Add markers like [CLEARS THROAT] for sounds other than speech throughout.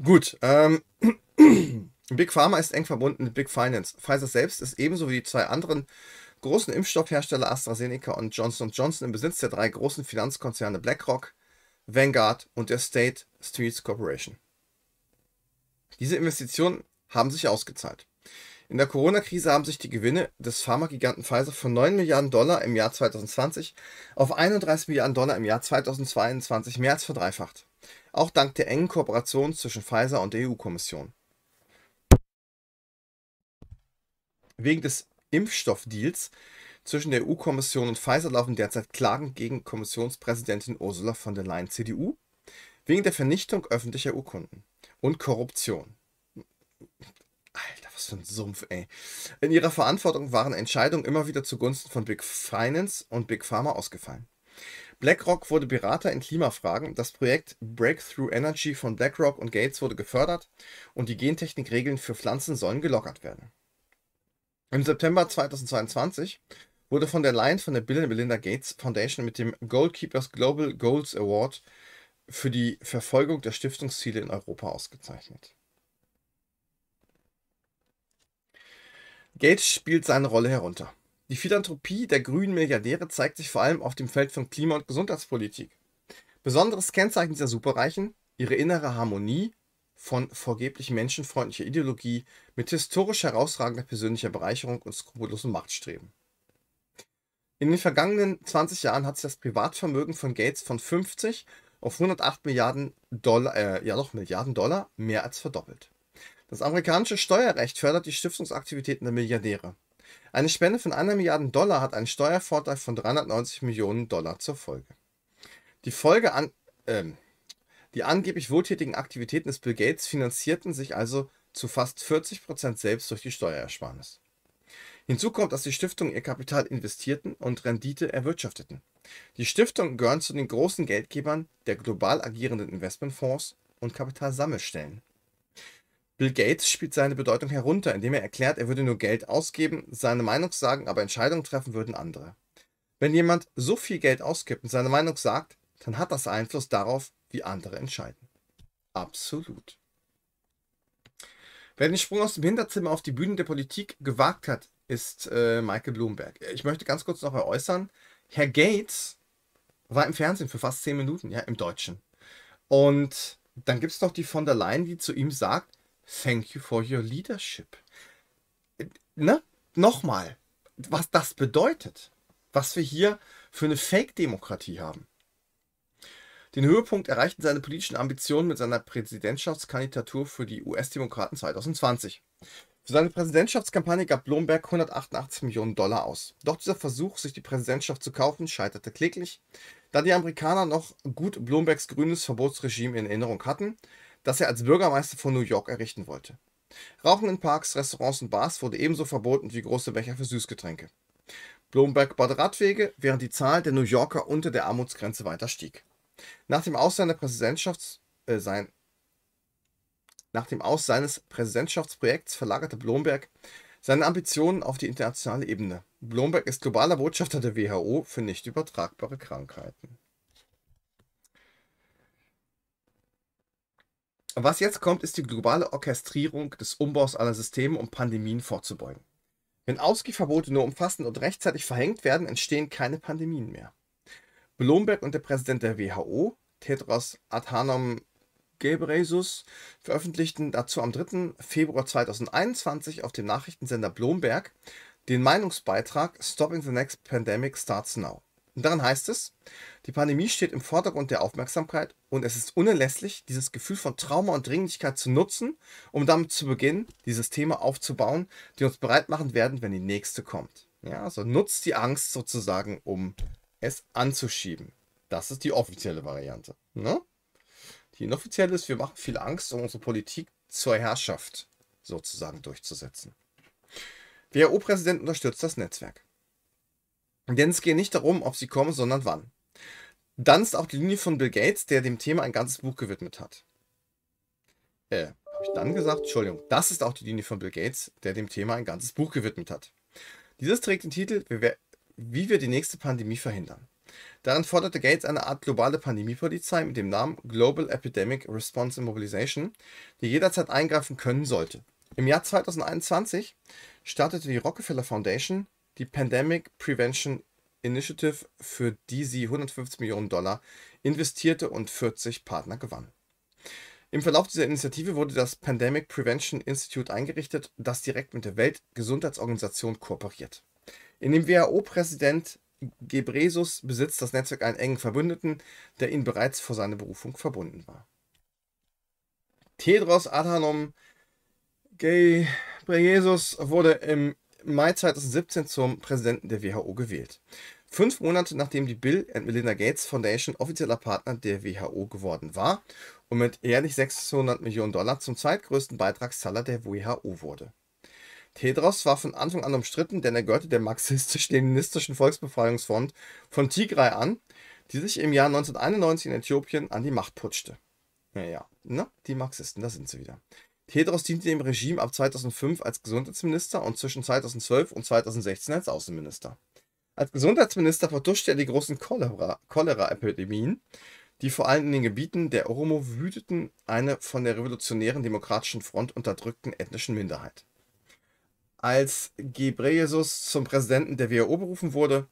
Gut, ähm, [CLEARS THROAT] Big Pharma ist eng verbunden mit Big Finance. Pfizer selbst ist ebenso wie die zwei anderen großen Impfstoffhersteller AstraZeneca und Johnson Johnson im Besitz der drei großen Finanzkonzerne BlackRock, Vanguard und der State Streets Corporation. Diese Investitionen haben sich ausgezahlt. In der Corona-Krise haben sich die Gewinne des Pharmagiganten Pfizer von 9 Milliarden Dollar im Jahr 2020 auf 31 Milliarden Dollar im Jahr 2022 mehr als verdreifacht auch dank der engen Kooperation zwischen Pfizer und der EU-Kommission. Wegen des Impfstoffdeals zwischen der EU-Kommission und Pfizer laufen derzeit Klagen gegen Kommissionspräsidentin Ursula von der Leyen CDU wegen der Vernichtung öffentlicher Urkunden und Korruption. Alter, was für ein Sumpf, ey. In ihrer Verantwortung waren Entscheidungen immer wieder zugunsten von Big Finance und Big Pharma ausgefallen. BlackRock wurde Berater in Klimafragen, das Projekt Breakthrough Energy von BlackRock und Gates wurde gefördert und die Gentechnikregeln für Pflanzen sollen gelockert werden. Im September 2022 wurde von der Lion von der Bill Melinda Gates Foundation mit dem Goalkeepers Global Goals Award für die Verfolgung der Stiftungsziele in Europa ausgezeichnet. Gates spielt seine Rolle herunter. Die Philanthropie der grünen Milliardäre zeigt sich vor allem auf dem Feld von Klima- und Gesundheitspolitik. Besonderes Kennzeichen dieser Superreichen, ihre innere Harmonie von vorgeblich menschenfreundlicher Ideologie mit historisch herausragender persönlicher Bereicherung und skrupellosem Machtstreben. In den vergangenen 20 Jahren hat sich das Privatvermögen von Gates von 50 auf 108 Milliarden Dollar, äh, ja doch Milliarden Dollar mehr als verdoppelt. Das amerikanische Steuerrecht fördert die Stiftungsaktivitäten der Milliardäre. Eine Spende von einer Milliarde Dollar hat einen Steuervorteil von 390 Millionen Dollar zur Folge. Die Folge an, äh, die angeblich wohltätigen Aktivitäten des Bill Gates finanzierten sich also zu fast 40% selbst durch die Steuerersparnis. Hinzu kommt, dass die Stiftungen ihr Kapital investierten und Rendite erwirtschafteten. Die Stiftungen gehören zu den großen Geldgebern der global agierenden Investmentfonds und Kapitalsammelstellen. Bill Gates spielt seine Bedeutung herunter, indem er erklärt, er würde nur Geld ausgeben, seine Meinung sagen, aber Entscheidungen treffen würden andere. Wenn jemand so viel Geld ausgibt und seine Meinung sagt, dann hat das Einfluss darauf, wie andere entscheiden. Absolut. Wer den Sprung aus dem Hinterzimmer auf die Bühne der Politik gewagt hat, ist äh, Michael Bloomberg. Ich möchte ganz kurz noch äußern, Herr Gates war im Fernsehen für fast 10 Minuten, ja, im Deutschen. Und dann gibt es noch die von der Leyen, die zu ihm sagt, Thank you for your leadership. Ne? Nochmal, was das bedeutet, was wir hier für eine Fake-Demokratie haben. Den Höhepunkt erreichten seine politischen Ambitionen mit seiner Präsidentschaftskandidatur für die US-Demokraten 2020. Für seine Präsidentschaftskampagne gab Blomberg 188 Millionen Dollar aus. Doch dieser Versuch, sich die Präsidentschaft zu kaufen, scheiterte kläglich, da die Amerikaner noch gut Blombergs grünes Verbotsregime in Erinnerung hatten das er als Bürgermeister von New York errichten wollte. Rauchen in Parks, Restaurants und Bars wurde ebenso verboten wie große Becher für Süßgetränke. Blomberg bat Radwege, während die Zahl der New Yorker unter der Armutsgrenze weiter stieg. Nach dem Aus, seiner Präsidentschafts, äh, sein, nach dem Aus seines Präsidentschaftsprojekts verlagerte Blomberg seine Ambitionen auf die internationale Ebene. Blomberg ist globaler Botschafter der WHO für nicht übertragbare Krankheiten. Was jetzt kommt, ist die globale Orchestrierung des Umbaus aller Systeme, um Pandemien vorzubeugen. Wenn Ausgehverbote nur umfassend und rechtzeitig verhängt werden, entstehen keine Pandemien mehr. Blomberg und der Präsident der WHO, Tedros Adhanom Ghebreyesus, veröffentlichten dazu am 3. Februar 2021 auf dem Nachrichtensender Blomberg den Meinungsbeitrag Stopping the Next Pandemic Starts Now. Und daran heißt es, die Pandemie steht im Vordergrund der Aufmerksamkeit und es ist unerlässlich, dieses Gefühl von Trauma und Dringlichkeit zu nutzen, um damit zu beginnen, die Systeme aufzubauen, die uns bereit machen werden, wenn die nächste kommt. Ja, also nutzt die Angst sozusagen, um es anzuschieben. Das ist die offizielle Variante. Ne? Die inoffizielle ist, wir machen viel Angst, um unsere Politik zur Herrschaft sozusagen durchzusetzen. WHO-Präsident unterstützt das Netzwerk. Denn es geht nicht darum, ob sie kommen, sondern wann. Dann ist auch die Linie von Bill Gates, der dem Thema ein ganzes Buch gewidmet hat. Äh, habe ich dann gesagt? Entschuldigung. Das ist auch die Linie von Bill Gates, der dem Thema ein ganzes Buch gewidmet hat. Dieses trägt den Titel Wie wir die nächste Pandemie verhindern. Darin forderte Gates eine Art globale Pandemiepolizei mit dem Namen Global Epidemic Response and Mobilization, die jederzeit eingreifen können sollte. Im Jahr 2021 startete die Rockefeller Foundation die Pandemic Prevention Initiative, für die sie 150 Millionen Dollar investierte und 40 Partner gewann. Im Verlauf dieser Initiative wurde das Pandemic Prevention Institute eingerichtet, das direkt mit der Weltgesundheitsorganisation kooperiert. In dem WHO-Präsident Gebresus besitzt das Netzwerk einen engen Verbündeten, der ihn bereits vor seiner Berufung verbunden war. Tedros Adhanom Gebresus wurde im Mai 2017 zum Präsidenten der WHO gewählt. Fünf Monate nachdem die Bill and Melinda Gates Foundation offizieller Partner der WHO geworden war und mit jährlich 600 Millionen Dollar zum zweitgrößten Beitragszahler der WHO wurde. Tedros war von Anfang an umstritten, denn er gehörte der marxistisch-leninistischen Volksbefreiungsfront von Tigray an, die sich im Jahr 1991 in Äthiopien an die Macht putschte. Naja, ne? Die Marxisten, da sind sie wieder. Tedros diente dem Regime ab 2005 als Gesundheitsminister und zwischen 2012 und 2016 als Außenminister. Als Gesundheitsminister vertuschte er die großen Cholera-Epidemien, die vor allem in den Gebieten der Oromo wüteten, eine von der revolutionären demokratischen Front unterdrückten ethnischen Minderheit. Als Gebreyesus zum Präsidenten der WHO berufen wurde,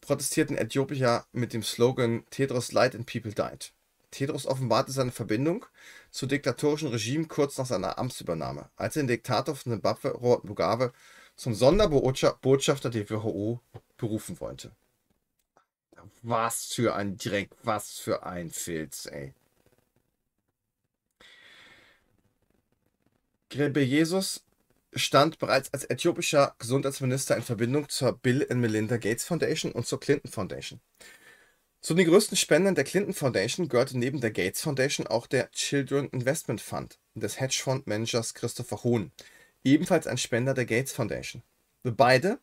protestierten Äthiopier mit dem Slogan Tedros Light and People Died. Tedros offenbarte seine Verbindung zu diktatorischen Regime kurz nach seiner Amtsübernahme, als er den Diktator von Zimbabwe, Robert Mugabe, zum Sonderbotschafter der WHO berufen wollte. Was für ein Dreck, was für ein Filz, ey. Grebe Jesus stand bereits als äthiopischer Gesundheitsminister in Verbindung zur Bill and Melinda Gates Foundation und zur Clinton Foundation. Zu den größten Spendern der Clinton Foundation gehörte neben der Gates Foundation auch der Children Investment Fund des Hedgefondsmanagers Christopher Hohn, ebenfalls ein Spender der Gates Foundation. Beide,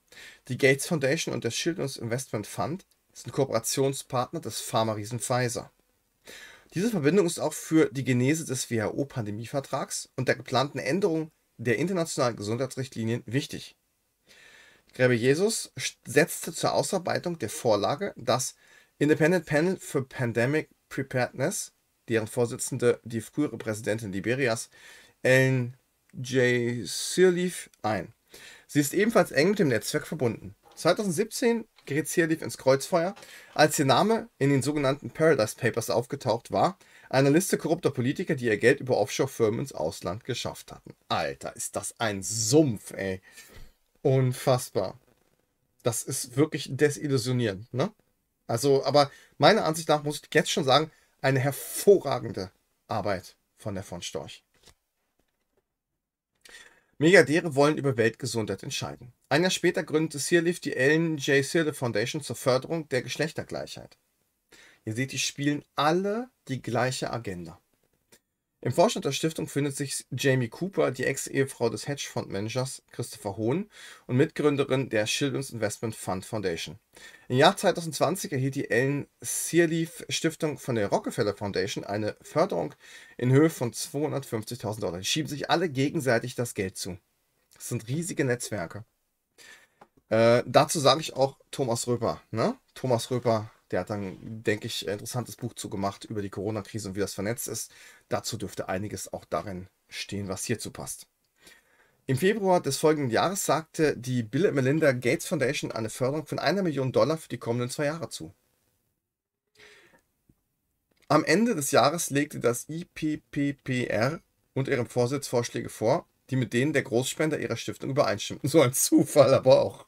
die Gates Foundation und der Children's Investment Fund, sind Kooperationspartner des Pharma-Riesen Pfizer. Diese Verbindung ist auch für die Genese des WHO-Pandemievertrags und der geplanten Änderung der internationalen Gesundheitsrichtlinien wichtig. Gräbe Jesus setzte zur Ausarbeitung der Vorlage das Independent Panel for Pandemic Preparedness, deren Vorsitzende die frühere Präsidentin Liberias, Ellen J. Sirleaf, ein. Sie ist ebenfalls eng mit dem Netzwerk verbunden. 2017 geriet Sirleaf ins Kreuzfeuer, als ihr Name in den sogenannten Paradise Papers aufgetaucht war, einer Liste korrupter Politiker, die ihr Geld über Offshore-Firmen ins Ausland geschafft hatten. Alter, ist das ein Sumpf, ey. Unfassbar. Das ist wirklich desillusionierend, ne? Also, aber meiner Ansicht nach muss ich jetzt schon sagen, eine hervorragende Arbeit von der von Storch. Milliardäre wollen über Weltgesundheit entscheiden. Ein Jahr später gründete Sirleaf die Ellen J. Sirleaf Foundation zur Förderung der Geschlechtergleichheit. Ihr seht, die spielen alle die gleiche Agenda. Im Vorstand der Stiftung findet sich Jamie Cooper, die Ex-Ehefrau des Hedgefondsmanagers Christopher Hohn und Mitgründerin der Children's Investment Fund Foundation. Im Jahr 2020 erhielt die Ellen Sirleaf Stiftung von der Rockefeller Foundation eine Förderung in Höhe von 250.000 Dollar. Die schieben sich alle gegenseitig das Geld zu. Das sind riesige Netzwerke. Äh, dazu sage ich auch Thomas Röper. Ne? Thomas Röper der hat dann, denke ich, ein interessantes Buch zu gemacht über die Corona-Krise und wie das vernetzt ist. Dazu dürfte einiges auch darin stehen, was hierzu passt. Im Februar des folgenden Jahres sagte die Bill Melinda Gates Foundation eine Förderung von einer Million Dollar für die kommenden zwei Jahre zu. Am Ende des Jahres legte das IPPPR unter ihrem Vorsitz Vorschläge vor, die mit denen der Großspender ihrer Stiftung übereinstimmten. [LAUGHS] So ein Zufall aber auch.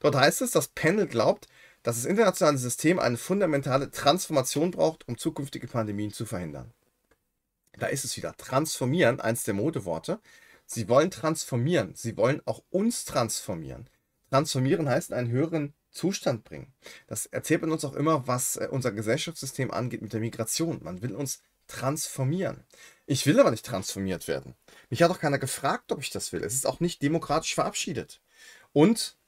Dort heißt es, das Panel glaubt, dass das internationale System eine fundamentale Transformation braucht, um zukünftige Pandemien zu verhindern. Da ist es wieder. Transformieren, eins der Modeworte. Sie wollen transformieren. Sie wollen auch uns transformieren. Transformieren heißt einen höheren Zustand bringen. Das erzählt man uns auch immer, was äh, unser Gesellschaftssystem angeht mit der Migration. Man will uns transformieren. Ich will aber nicht transformiert werden. Mich hat auch keiner gefragt, ob ich das will. Es ist auch nicht demokratisch verabschiedet. Und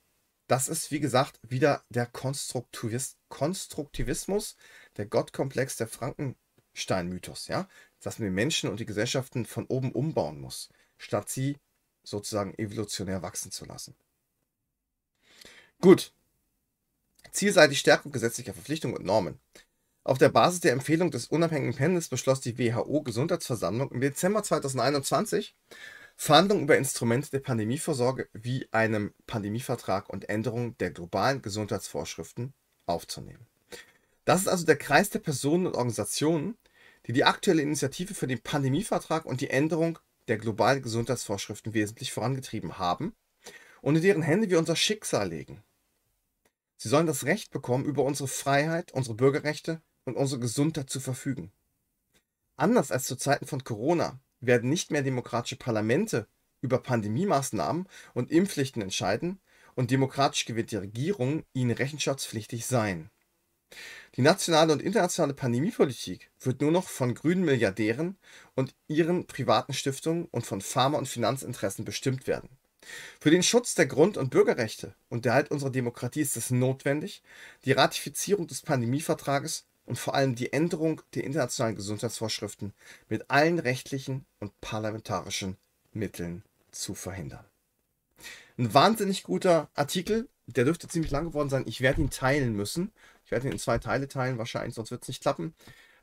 das ist, wie gesagt, wieder der Konstruktivist Konstruktivismus, der Gottkomplex, der Frankenstein-Mythos, ja, dass man die Menschen und die Gesellschaften von oben umbauen muss, statt sie sozusagen evolutionär wachsen zu lassen. Gut. Ziel sei die Stärkung gesetzlicher Verpflichtungen und Normen. Auf der Basis der Empfehlung des unabhängigen Panels beschloss die WHO Gesundheitsversammlung im Dezember 2021, Verhandlungen über Instrumente der Pandemievorsorge wie einem Pandemievertrag und Änderungen der globalen Gesundheitsvorschriften aufzunehmen. Das ist also der Kreis der Personen und Organisationen, die die aktuelle Initiative für den Pandemievertrag und die Änderung der globalen Gesundheitsvorschriften wesentlich vorangetrieben haben und in deren Hände wir unser Schicksal legen. Sie sollen das Recht bekommen, über unsere Freiheit, unsere Bürgerrechte und unsere Gesundheit zu verfügen. Anders als zu Zeiten von Corona werden nicht mehr demokratische Parlamente über Pandemiemaßnahmen und Impfpflichten entscheiden und demokratisch gewählte Regierungen ihnen rechenschaftspflichtig sein. Die nationale und internationale Pandemiepolitik wird nur noch von grünen Milliardären und ihren privaten Stiftungen und von Pharma- und Finanzinteressen bestimmt werden. Für den Schutz der Grund- und Bürgerrechte und der Halt unserer Demokratie ist es notwendig, die Ratifizierung des Pandemievertrages und vor allem die Änderung der internationalen Gesundheitsvorschriften mit allen rechtlichen und parlamentarischen Mitteln zu verhindern. Ein wahnsinnig guter Artikel, der dürfte ziemlich lang geworden sein. Ich werde ihn teilen müssen. Ich werde ihn in zwei Teile teilen, wahrscheinlich, sonst wird es nicht klappen.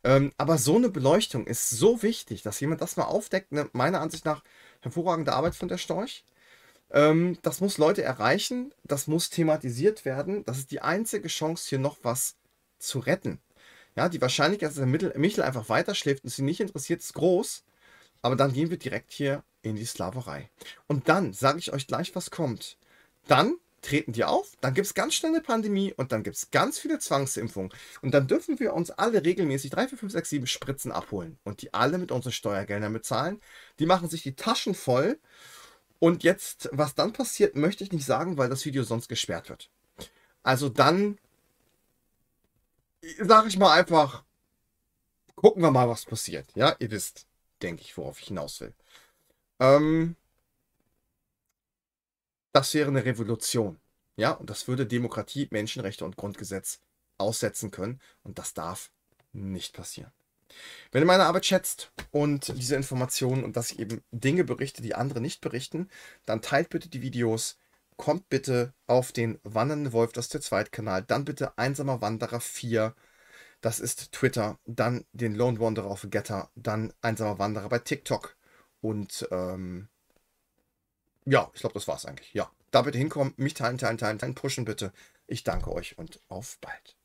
Ähm, aber so eine Beleuchtung ist so wichtig, dass jemand das mal aufdeckt. Ne? Meiner Ansicht nach hervorragende Arbeit von der Storch. Ähm, das muss Leute erreichen, das muss thematisiert werden. Das ist die einzige Chance, hier noch was zu retten. Ja, die Wahrscheinlichkeit, dass der Michel einfach weiterschläft und sie nicht interessiert, ist groß. Aber dann gehen wir direkt hier in die Sklaverei. Und dann sage ich euch gleich, was kommt. Dann treten die auf, dann gibt es ganz schnell eine Pandemie und dann gibt es ganz viele Zwangsimpfungen. Und dann dürfen wir uns alle regelmäßig 3, 4, 5, 6, 7 Spritzen abholen und die alle mit unseren Steuergeldern bezahlen. Die machen sich die Taschen voll. Und jetzt, was dann passiert, möchte ich nicht sagen, weil das Video sonst gesperrt wird. Also dann sag ich mal einfach, gucken wir mal, was passiert. Ja, ihr wisst, denke ich, worauf ich hinaus will. Ähm, das wäre eine Revolution. Ja, und das würde Demokratie, Menschenrechte und Grundgesetz aussetzen können. Und das darf nicht passieren. Wenn ihr meine Arbeit schätzt und diese Informationen und dass ich eben Dinge berichte, die andere nicht berichten, dann teilt bitte die Videos, kommt bitte auf den Wannenwolf, das ist der Zweitkanal, dann bitte Einsamer Wanderer 4, das ist Twitter, dann den Lone Wanderer auf Getter, dann Einsamer Wanderer bei TikTok und ähm, ja, ich glaube, das war's eigentlich. Ja, da bitte hinkommen, mich teilen, teilen, teilen, teilen, pushen bitte. Ich danke euch und auf bald.